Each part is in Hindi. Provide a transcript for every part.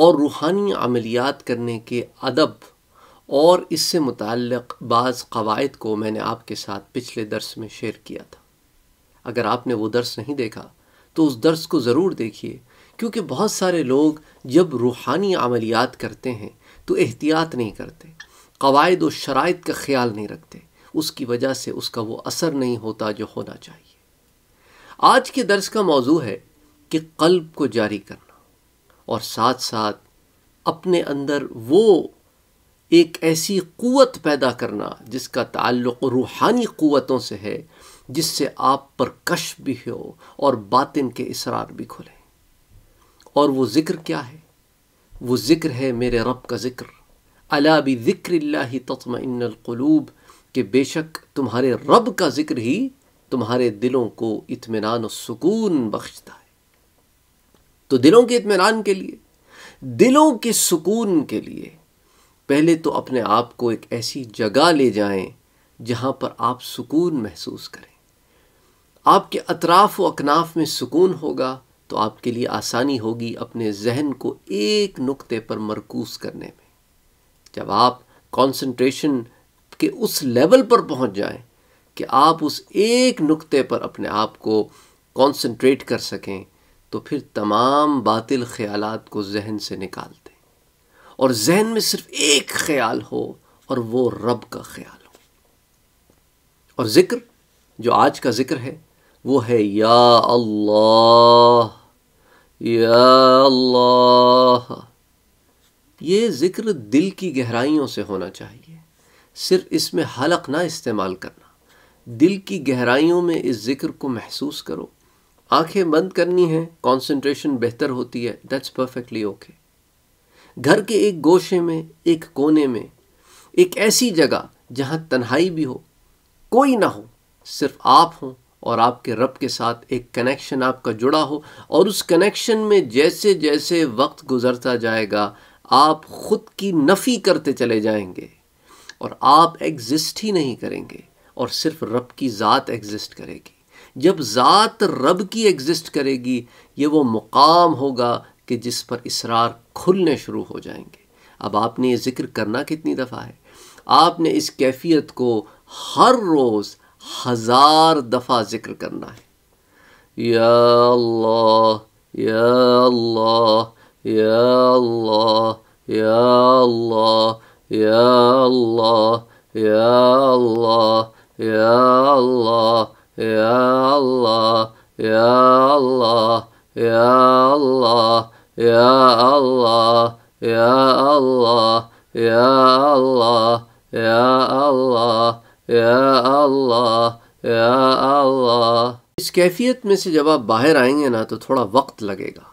और रूहानी अमलियात करने के अदब और इससे मुतक़ बाज़ कवायद को मैंने आपके साथ पिछले दर्स में शेयर किया था अगर आपने वो दर्स नहीं देखा तो उस दर्स को ज़रूर देखिए क्योंकि बहुत सारे लोग जब रूहानी अमलियात करते हैं तो एहतियात नहीं करते कवायद व शराइ का ख्याल नहीं रखते उसकी वजह से उसका वो असर नहीं होता जो होना चाहिए आज के दर्स का मौजू है कि कल्ब को जारी करना और साथ साथ अपने अंदर वो एक ऐसी क़वत पैदा करना जिसका ताल्लुक़ रूहानी क़वतों से है जिससे आप पर कश भी हो और बातिन के इसरार भी खुलें और वो ज़िक्र क्या है वो ज़िक्र है मेरे रब का ज़िक्र अला भी ज़िक्र ततमक़लूब कि बेशक तुम्हारे रब का ज़िक्र ही तुम्हारे दिलों को इतमान सुकून बख्शता है तो दिलों के इतमान के लिए दिलों के सुकून के लिए पहले तो अपने आप को एक ऐसी जगह ले जाएं जहां पर आप सुकून महसूस करें आपके अतराफ़ व अकनाफ में सुकून होगा तो आपके लिए आसानी होगी अपने जहन को एक नुक्ते पर मरकूज करने में जब आप कंसंट्रेशन के उस लेवल पर पहुंच जाएं कि आप उस एक नुक्ते पर अपने आप को कंसंट्रेट कर सकें तो फिर तमाम बातिल ख्यालात को जहन से निकाल दें और जहन में सिर्फ एक ख्याल हो और वो रब का ख्याल हो और ज़िक्र जो आज का ज़िक्र है वो है या अल्लाह या अल्लाह ये ज़िक्र दिल की गहराइयों से होना चाहिए सिर्फ इसमें हलक ना इस्तेमाल करना दिल की गहराइयों में इस ज़िक्र को महसूस करो आंखें बंद करनी है कंसंट्रेशन बेहतर होती है दैट्स परफेक्टली ओके घर के एक गोशे में एक कोने में एक ऐसी जगह जहां तन्हाई भी हो कोई ना हो सिर्फ आप हो और आपके रब के साथ एक कनेक्शन आपका जुड़ा हो और उस कनेक्शन में जैसे जैसे वक्त गुजरता जाएगा आप खुद की नफ़ी करते चले जाएंगे और आप एग्जिस्ट ही नहीं करेंगे और सिर्फ रब की ज़ात एग्जिस्ट करेगी जब ज़ात रब की एग्ज़िस्ट करेगी ये वो मुकाम होगा कि जिस पर इसरार खुलने शुरू हो जाएंगे अब आपने ये ज़िक्र करना कितनी दफ़ा है आपने इस कैफियत को हर रोज़ हज़ार दफ़ा ज़िक्र करना है या अल्लाह या अल्लाह या अल्लाह या अल्लाह या अल्लाह या अल्लाह या अल्लाह Ya Allah, Ya Allah, Ya Allah, Ya Allah, Ya Allah, Ya Allah, Ya Allah, Ya Allah, Ya Allah. इस कैफियत में से जब आप बाहर आएंगे ना तो थोड़ा वक्त लगेगा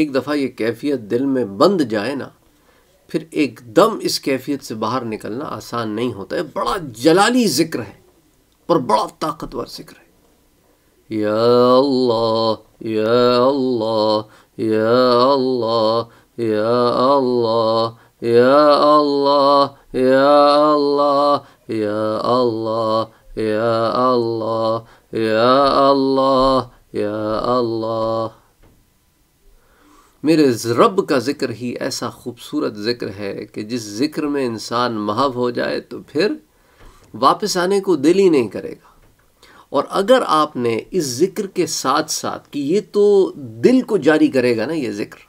एक दफ़ा ये कैफियत दिल में बंद जाए ना फिर एकदम इस कैफियत से बाहर निकलना आसान नहीं होता है बड़ा जलाली ज़िक्र है पर बड़ा ताकतवर जिक्र है या मेरे रब का ज़िक्र ही ऐसा खूबसूरत ज़िक्र है कि जिस ज़िक्र में इंसान महब हो जाए तो फिर वापस आने को दिल ही नहीं करेगा और अगर आपने इस ज़िक्र के साथ साथ कि ये तो दिल को जारी करेगा ना ये ज़िक्र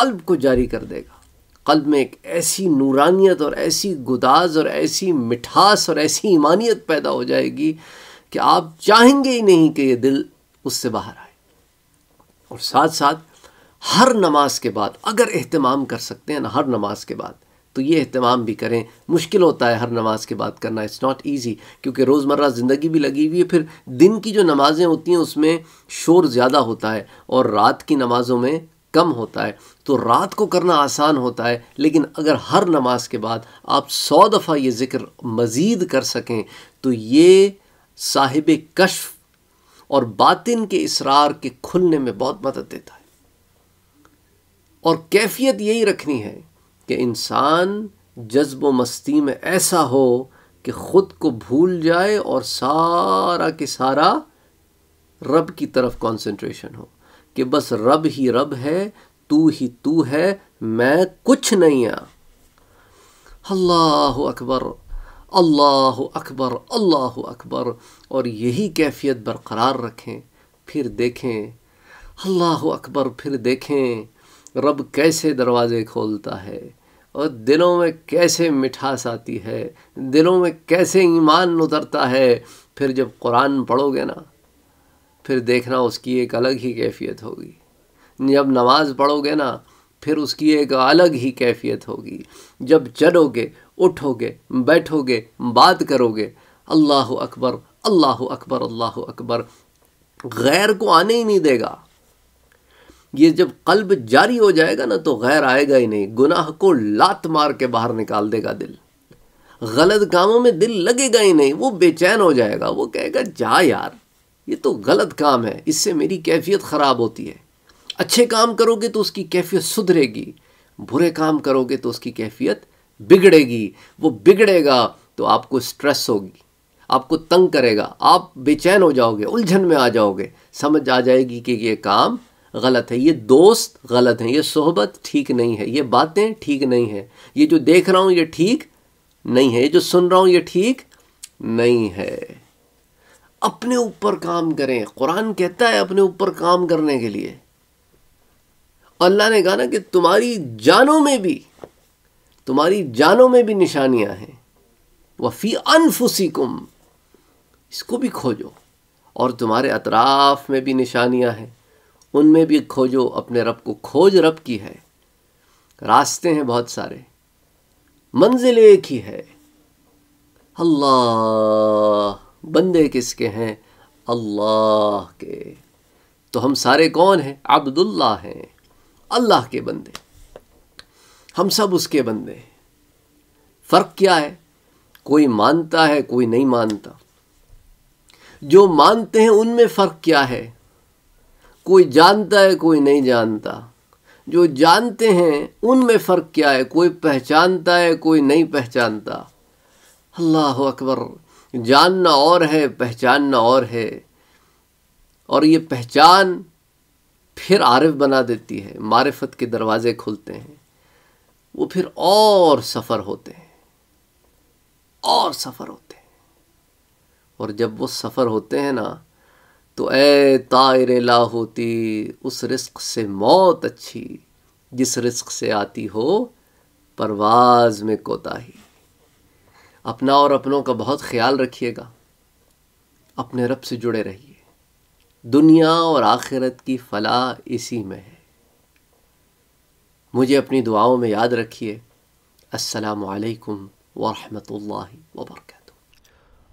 कल्ब को जारी कर देगा कल्ब में एक ऐसी नूरानियत और ऐसी गुदाज और ऐसी मिठास और ऐसी ईमानियत पैदा हो जाएगी कि आप चाहेंगे ही नहीं कि ये दिल उससे बाहर आए और साथ साथ हर नमाज के बाद अगर अहतमाम कर सकते हैं ना हर नमाज के बाद तो ये अहतमाम भी करें मुश्किल होता है हर नमाज़ के बाद करना इट्स नॉट ईजी क्योंकि रोज़मर्रा ज़िंदगी भी लगी हुई है फिर दिन की जो नमाज़ें होती हैं उसमें शोर ज़्यादा होता है और रात की नमाज़ों में कम होता है तो रात को करना आसान होता है लेकिन अगर हर नमाज के बाद आप सौ दफ़ा ये ज़िक्र मज़ीद कर सकें तो ये साहिब कशफ और बातिन के इसरार के खुलने में बहुत मदद देता है और कैफियत यही रखनी है कि इंसान जज्ब मस्ती में ऐसा हो कि ख़ुद को भूल जाए और सारा के सारा रब की तरफ कंसंट्रेशन हो कि बस रब ही रब है तू ही तू है मैं कुछ नहीं आ अल्लाह अकबर अल्लाह अकबर अल्लाह अकबर और यही कैफियत बरकरार रखें फिर देखें अल्लाह अकबर फिर देखें रब कैसे दरवाज़े खोलता है और दिलों में कैसे मिठास आती है दिलों में कैसे ईमान उतरता है फिर जब कुरान पढ़ोगे ना फिर देखना उसकी एक अलग ही कैफियत होगी जब नमाज़ पढ़ोगे ना फिर उसकी एक अलग ही कैफियत होगी जब चढ़ोगे उठोगे बैठोगे बात करोगे अल्लाह अकबर अल्लाह अकबर अल्लाह अकबर गैर को आने ही नहीं देगा ये जब कल्ब जारी हो जाएगा ना तो गैर आएगा ही नहीं गुनाह को लात मार के बाहर निकाल देगा दिल गलत कामों में दिल लगेगा ही नहीं वो बेचैन हो जाएगा वो कहेगा जा यार ये तो गलत काम है इससे मेरी कैफियत ख़राब होती है अच्छे काम करोगे तो उसकी कैफियत सुधरेगी बुरे काम करोगे तो उसकी कैफियत बिगड़ेगी वो बिगड़ेगा तो आपको स्ट्रेस होगी आपको तंग करेगा आप बेचैन हो जाओगे उलझन में आ जाओगे समझ आ जाएगी कि ये काम गलत है ये दोस्त गलत हैं ये सोहबत ठीक नहीं है ये बातें ठीक नहीं है ये जो देख रहा हूँ ये ठीक नहीं है ये जो सुन रहा हूँ ये ठीक नहीं है अपने ऊपर काम करें कुरान कहता है अपने ऊपर काम करने के लिए अल्लाह ने कहा ना कि तुम्हारी जानों में भी तुम्हारी जानों में भी निशानियां हैं वफ़ी अनफुसिकुम इसको भी खोजो और तुम्हारे अतराफ में भी निशानियां हैं उनमें भी खोजो अपने रब को खोज रब की है रास्ते हैं बहुत सारे मंजिल एक ही है अल्लाह बंदे किसके हैं अल्लाह के तो हम सारे कौन हैं अब्दुल्ला हैं अल्लाह के बंदे हम सब उसके बंदे हैं फ़र्क क्या है कोई मानता है कोई नहीं मानता जो मानते हैं उनमें फ़र्क क्या है कोई जानता है कोई नहीं जानता जो जानते हैं उनमें फ़र्क क्या है कोई पहचानता है कोई नहीं पहचानता अल्लाह अकबर जानना और है पहचानना और है और ये पहचान फिर आरफ बना देती है मारफ़त के दरवाज़े खुलते हैं वो फिर और सफ़र होते हैं और सफ़र होते हैं और जब वो सफ़र होते हैं ना तो ए तायर होती उस रिस्क से मौत अच्छी जिस रिस्क से आती हो परवाज में कोताही अपना और अपनों का बहुत ख्याल रखिएगा अपने रब से जुड़े रहिए दुनिया और आखिरत की फलाह इसी में है मुझे अपनी दुआओं में याद रखिए अस्सलाम वालेकुम वरहमतुल्लाहि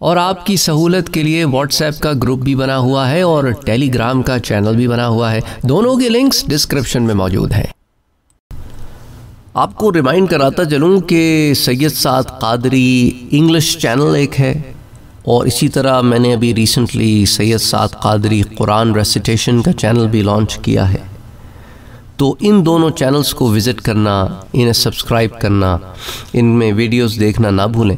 और आपकी सहूलत के लिए व्हाट्सएप का ग्रुप भी बना हुआ है और टेलीग्राम का चैनल भी बना हुआ है दोनों के लिंक्स डिस्क्रिप्शन में मौजूद हैं आपको रिमाइंड कराता चलूँ कि सैयद साद कादरी इंग्लिश चैनल एक है और इसी तरह मैंने अभी रिसेंटली सैयद साद कादरी कुरान रेसिटेशन का चैनल भी लॉन्च किया है तो इन दोनों चैनल्स को विज़िट करना इन्हें सब्सक्राइब करना इनमें वीडियोस देखना ना भूलें